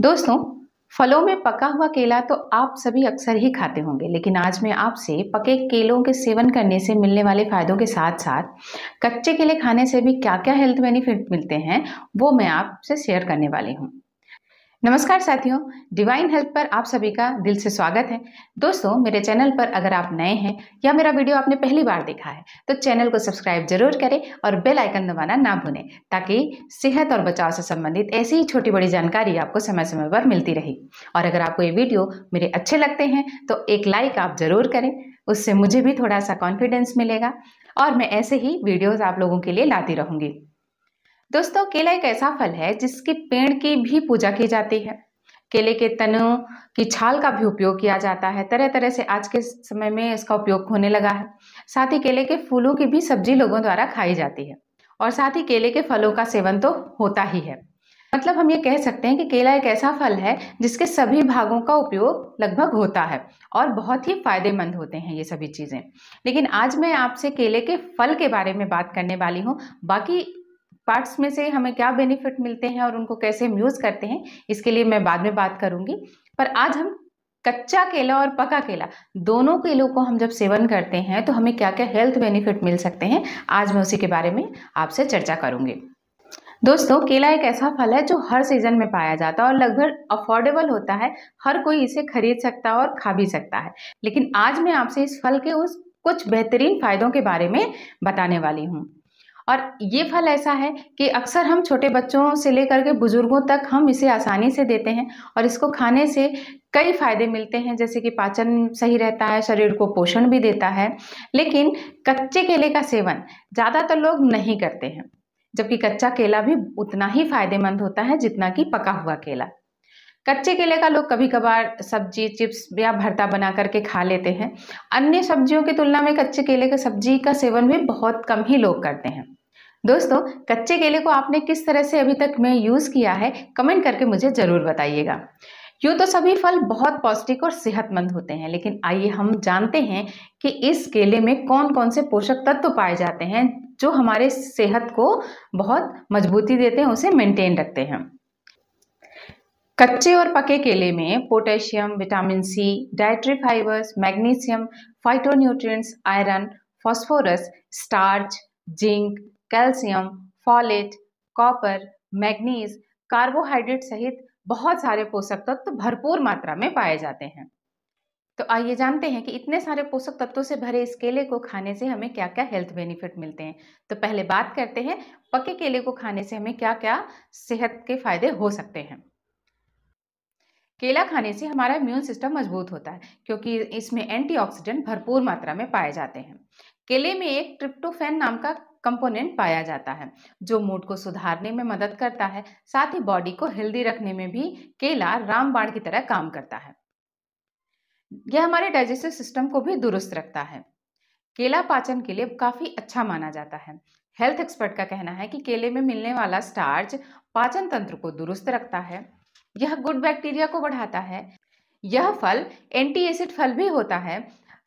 दोस्तों फलों में पका हुआ केला तो आप सभी अक्सर ही खाते होंगे लेकिन आज मैं आपसे पके केलों के सेवन करने से मिलने वाले फ़ायदों के साथ साथ कच्चे केले खाने से भी क्या क्या हेल्थ बेनिफिट मिलते हैं वो मैं आपसे शेयर करने वाली हूँ नमस्कार साथियों डिवाइन हेल्थ पर आप सभी का दिल से स्वागत है दोस्तों मेरे चैनल पर अगर आप नए हैं या मेरा वीडियो आपने पहली बार देखा है तो चैनल को सब्सक्राइब जरूर करें और बेल आइकन दबाना ना भूलें ताकि सेहत और बचाव से संबंधित ऐसी ही छोटी बड़ी जानकारी आपको समय समय पर मिलती रहे और अगर आपको ये वीडियो मेरे अच्छे लगते हैं तो एक लाइक आप जरूर करें उससे मुझे भी थोड़ा सा कॉन्फिडेंस मिलेगा और मैं ऐसे ही वीडियोज़ आप लोगों के लिए लाती रहूँगी दोस्तों केला एक ऐसा फल है जिसके पेड़ की भी पूजा की जाती है केले के तनों की छाल का भी उपयोग किया जाता है तरह तरह से आज के समय में इसका उपयोग होने लगा है साथ ही केले के फूलों की भी सब्जी लोगों द्वारा खाई जाती है और साथ ही केले के फलों का सेवन तो होता ही है मतलब हम ये कह सकते हैं कि केला एक ऐसा फल है जिसके सभी भागों का उपयोग लगभग होता है और बहुत ही फायदेमंद होते हैं ये सभी चीज़ें लेकिन आज मैं आपसे केले के फल के बारे में बात करने वाली हूँ बाकी पार्ट्स में से हमें क्या बेनिफिट मिलते हैं और उनको कैसे हम यूज़ करते हैं इसके लिए मैं बाद में बात करूंगी पर आज हम कच्चा केला और पका केला दोनों केलों को हम जब सेवन करते हैं तो हमें क्या क्या हेल्थ बेनिफिट मिल सकते हैं आज मैं उसी के बारे में आपसे चर्चा करूंगी दोस्तों केला एक ऐसा फल है जो हर सीजन में पाया जाता है और लगभग अफोर्डेबल होता है हर कोई इसे खरीद सकता है और खा भी सकता है लेकिन आज मैं आपसे इस फल के उस कुछ बेहतरीन फायदों के बारे में बताने वाली हूँ और ये फल ऐसा है कि अक्सर हम छोटे बच्चों से लेकर के बुज़ुर्गों तक हम इसे आसानी से देते हैं और इसको खाने से कई फायदे मिलते हैं जैसे कि पाचन सही रहता है शरीर को पोषण भी देता है लेकिन कच्चे केले का सेवन ज़्यादातर लोग नहीं करते हैं जबकि कच्चा केला भी उतना ही फायदेमंद होता है जितना कि पका हुआ केला कच्चे केले का लोग कभी कभार सब्जी चिप्स या भरता बना करके खा लेते हैं अन्य सब्जियों की तुलना में कच्चे केले के सब्जी का सेवन भी बहुत कम ही लोग करते हैं दोस्तों कच्चे केले को आपने किस तरह से अभी तक में यूज़ किया है कमेंट करके मुझे ज़रूर बताइएगा यूँ तो सभी फल बहुत पौष्टिक और सेहतमंद होते हैं लेकिन आइए हम जानते हैं कि इस केले में कौन कौन से पोषक तत्व तो पाए जाते हैं जो हमारे सेहत को बहुत मजबूती देते हैं उसे मेंटेन रखते हैं कच्चे और पके केले में potassium vitamin C dietary fibres magnesium phytonutrients iron phosphorus starch zinc calcium folate copper manganese carbohydrate सहित बहुत सारे पोषक तत्व तो भरपूर मात्रा में पाए जाते हैं तो आइए जानते हैं कि इतने सारे पोषक तत्वों से भरे इस केले को खाने से हमें क्या क्या हेल्थ बेनिफिट मिलते हैं तो पहले बात करते हैं पके केले को खाने से हमें क्या क्या सेहत के फायदे हो सकते हैं केला खाने से हमारा इम्यून सिस्टम मजबूत होता है क्योंकि इसमें एंटीऑक्सीडेंट भरपूर मात्रा में पाए जाते हैं केले में एक ट्रिप्टोफेन नाम का कंपोनेंट पाया जाता है जो मूड को सुधारने में मदद करता है साथ ही बॉडी को हेल्दी रखने में भी केला रामबाण की तरह काम करता है यह हमारे डाइजेस्टिव सिस्टम को भी दुरुस्त रखता है केला पाचन के लिए काफ़ी अच्छा माना जाता है हेल्थ एक्सपर्ट का कहना है कि केले में मिलने वाला स्टार्च पाचन तंत्र को दुरुस्त रखता है यह गुड बैक्टीरिया को बढ़ाता है यह फल एंटी एसिड फल भी होता है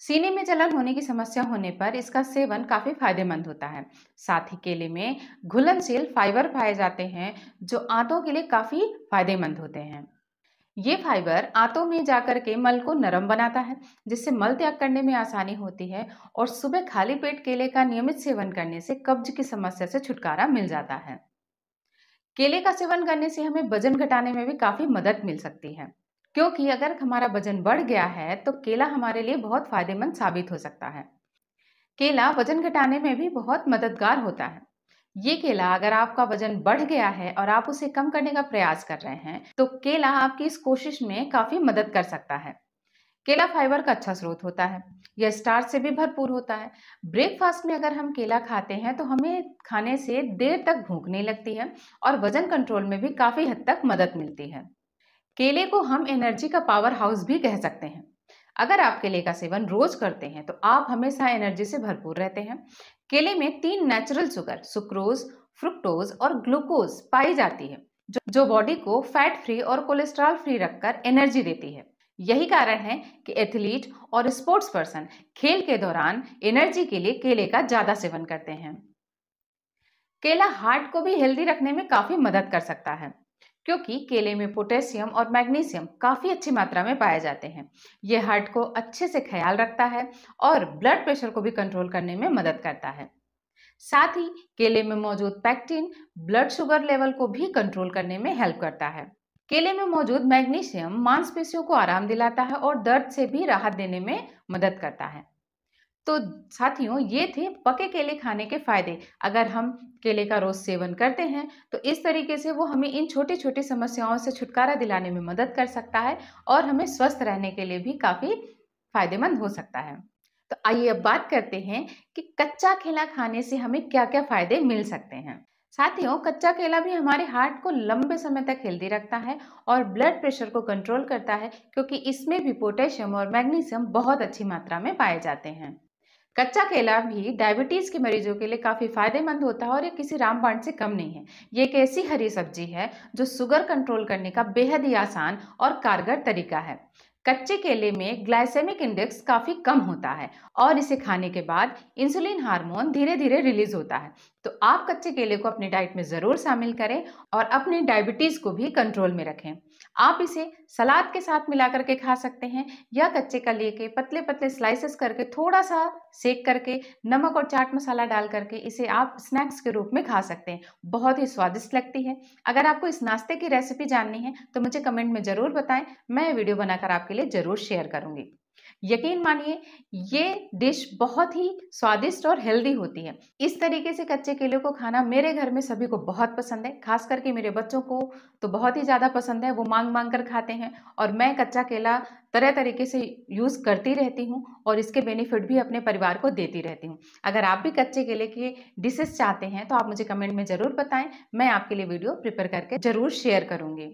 सीने में जलन होने की समस्या होने पर इसका सेवन काफ़ी फायदेमंद होता है साथ ही केले में घुलनशील फाइबर पाए जाते हैं जो आंतों के लिए काफ़ी फायदेमंद होते हैं ये फाइबर आंतों में जाकर के मल को नरम बनाता है जिससे मल त्याग करने में आसानी होती है और सुबह खाली पेट केले का नियमित सेवन करने से कब्ज की समस्या से छुटकारा मिल जाता है केले का सेवन करने से हमें वजन घटाने में भी काफ़ी मदद मिल सकती है क्योंकि अगर हमारा वजन बढ़ गया है तो केला हमारे लिए बहुत फायदेमंद साबित हो सकता है केला वजन घटाने में भी बहुत मददगार होता है ये केला अगर आपका वजन बढ़ गया है और आप उसे कम करने का प्रयास कर रहे हैं तो केला आपकी इस कोशिश में काफी मदद कर सकता है केला फाइबर का अच्छा स्रोत होता है यह स्टार्च से भी भरपूर होता है ब्रेकफास्ट में अगर हम केला खाते हैं तो हमें खाने से देर तक भूख नहीं लगती है और वजन कंट्रोल में भी काफ़ी हद तक मदद मिलती है केले को हम एनर्जी का पावर हाउस भी कह सकते हैं अगर आप केले का सेवन रोज करते हैं तो आप हमेशा एनर्जी से भरपूर रहते हैं केले में तीन नेचुरल शुगर सुक्रोज फ्रुक्टोज और ग्लूकोज पाई जाती है जो, जो बॉडी को फैट फ्री और कोलेस्ट्रॉल फ्री रखकर एनर्जी देती है यही कारण है कि एथलीट और स्पोर्ट्स पर्सन खेल के दौरान एनर्जी के लिए केले का ज़्यादा सेवन करते हैं केला हार्ट को भी हेल्दी रखने में काफ़ी मदद कर सकता है क्योंकि केले में पोटेशियम और मैग्नीशियम काफ़ी अच्छी मात्रा में पाए जाते हैं ये हार्ट को अच्छे से ख्याल रखता है और ब्लड प्रेशर को भी कंट्रोल करने में मदद करता है साथ ही केले में मौजूद पैक्टिन ब्लड शुगर लेवल को भी कंट्रोल करने में हेल्प करता है केले में मौजूद मैग्नीशियम मांसपेशियों को आराम दिलाता है और दर्द से भी राहत देने में मदद करता है तो साथियों ये थे पके केले खाने के फ़ायदे अगर हम केले का रोज़ सेवन करते हैं तो इस तरीके से वो हमें इन छोटी छोटी समस्याओं से छुटकारा दिलाने में मदद कर सकता है और हमें स्वस्थ रहने के लिए भी काफ़ी फायदेमंद हो सकता है तो आइए अब बात करते हैं कि कच्चा केला खाने से हमें क्या क्या फ़ायदे मिल सकते हैं साथियों कच्चा केला भी हमारे हार्ट को लंबे समय तक हेल्दी रखता है और ब्लड प्रेशर को कंट्रोल करता है क्योंकि इसमें भी पोटेशियम और मैग्नीशियम बहुत अच्छी मात्रा में पाए जाते हैं कच्चा केला भी डायबिटीज़ के मरीजों के लिए काफ़ी फायदेमंद होता है और ये किसी रामबाण से कम नहीं है ये एक ऐसी हरी सब्जी है जो शुगर कंट्रोल करने का बेहद ही आसान और कारगर तरीका है कच्चे केले में ग्लाइसेमिक इंडेक्स काफ़ी कम होता है और इसे खाने के बाद इंसुलिन हार्मोन धीरे धीरे रिलीज होता है तो आप कच्चे केले को अपने डाइट में ज़रूर शामिल करें और अपने डायबिटीज़ को भी कंट्रोल में रखें आप इसे सलाद के साथ मिला करके खा सकते हैं या कच्चे का लेके पतले पतले स्लाइसेस करके थोड़ा सा सेक करके नमक और चाट मसाला डाल करके इसे आप स्नैक्स के रूप में खा सकते हैं बहुत ही स्वादिष्ट लगती है अगर आपको इस नाश्ते की रेसिपी जाननी है तो मुझे कमेंट में ज़रूर बताएं मैं वीडियो बनाकर आपके लिए ज़रूर शेयर करूँगी यकीन मानिए ये डिश बहुत ही स्वादिष्ट और हेल्दी होती है इस तरीके से कच्चे केले को खाना मेरे घर में सभी को बहुत पसंद है खास करके मेरे बच्चों को तो बहुत ही ज़्यादा पसंद है वो मांग मांग कर खाते हैं और मैं कच्चा केला तरह तरीके से यूज़ करती रहती हूँ और इसके बेनिफिट भी अपने परिवार को देती रहती हूँ अगर आप भी कच्चे केले की डिशेस चाहते हैं तो आप मुझे कमेंट में ज़रूर बताएं मैं आपके लिए वीडियो प्रिपेयर करके ज़रूर शेयर करूँगी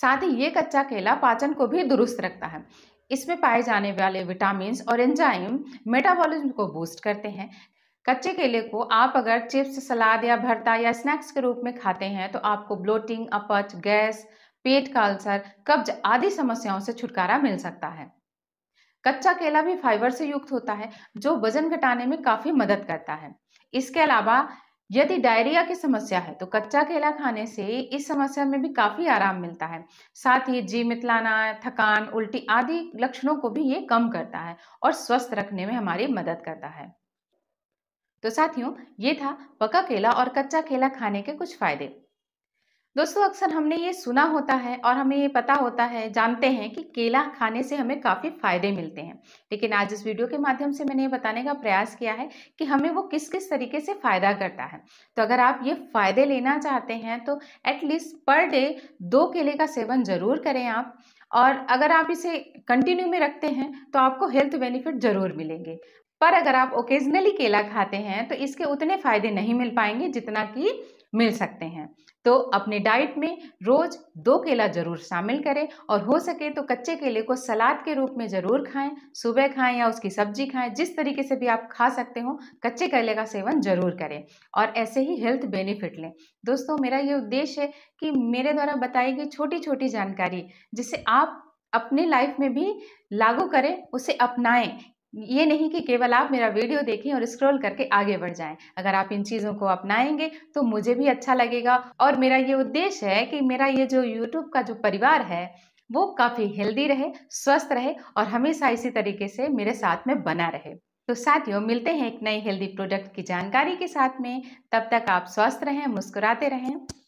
साथ ही ये कच्चा केला पाचन को भी दुरुस्त रखता है इसमें पाए जाने वाले विटामिन और एंजाइम मेटाबॉलिज्म को बूस्ट करते हैं कच्चे केले को आप अगर चिप्स सलाद या भरता या स्नैक्स के रूप में खाते हैं तो आपको ब्लोटिंग अपच गैस पेट का अल्सर कब्ज आदि समस्याओं से छुटकारा मिल सकता है कच्चा केला भी फाइबर से युक्त होता है जो वजन घटाने में काफ़ी मदद करता है इसके अलावा यदि डायरिया की समस्या है तो कच्चा केला खाने से इस समस्या में भी काफी आराम मिलता है साथ ही जी मितलाना थकान उल्टी आदि लक्षणों को भी ये कम करता है और स्वस्थ रखने में हमारी मदद करता है तो साथियों ये था पका केला और कच्चा केला खाने के कुछ फायदे दोस्तों अक्सर हमने ये सुना होता है और हमें ये पता होता है जानते हैं कि केला खाने से हमें काफ़ी फायदे मिलते हैं लेकिन आज इस वीडियो के माध्यम से मैंने ये बताने का प्रयास किया है कि हमें वो किस किस तरीके से फ़ायदा करता है तो अगर आप ये फ़ायदे लेना चाहते हैं तो एटलीस्ट पर डे दो केले का सेवन ज़रूर करें आप और अगर आप इसे कंटिन्यू में रखते हैं तो आपको हेल्थ बेनिफिट ज़रूर मिलेंगे पर अगर आप ओकेजनली केला खाते हैं तो इसके उतने फ़ायदे नहीं मिल पाएंगे जितना कि मिल सकते हैं तो अपने डाइट में रोज़ दो केला ज़रूर शामिल करें और हो सके तो कच्चे केले को सलाद के रूप में ज़रूर खाएं सुबह खाएं या उसकी सब्जी खाएं जिस तरीके से भी आप खा सकते हो कच्चे केले का सेवन ज़रूर करें और ऐसे ही हेल्थ बेनिफिट लें दोस्तों मेरा ये उद्देश्य है कि मेरे द्वारा बताई गई छोटी छोटी जानकारी जिसे आप अपने लाइफ में भी लागू करें उसे अपनाएं ये नहीं कि केवल आप मेरा वीडियो देखें और स्क्रॉल करके आगे बढ़ जाएं अगर आप इन चीज़ों को अपनाएंगे तो मुझे भी अच्छा लगेगा और मेरा ये उद्देश्य है कि मेरा ये जो यूट्यूब का जो परिवार है वो काफ़ी हेल्दी रहे स्वस्थ रहे और हमेशा इसी तरीके से मेरे साथ में बना रहे तो साथियों मिलते हैं एक नई हेल्दी प्रोडक्ट की जानकारी के साथ में तब तक आप स्वस्थ रहें मुस्कुराते रहें